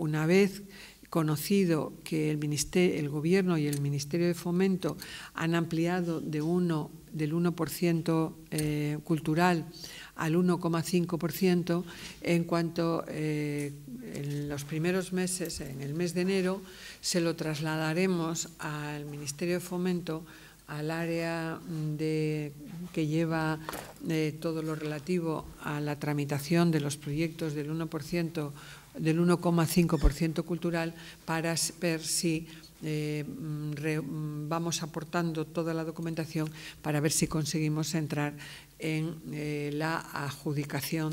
una vez conocido que el, ministerio, el Gobierno y el Ministerio de Fomento han ampliado de uno, del 1% eh, cultural al 1,5%, en cuanto eh, en los primeros meses, en el mes de enero, se lo trasladaremos al Ministerio de Fomento al área de, que lleva todo lo relativo a la tramitación de los proyectos del 1%, del 1,5% cultural, para ver si eh, mm, mm, vamos aportando toda la documentación para ver si conseguimos entrar en eh, la adjudicación.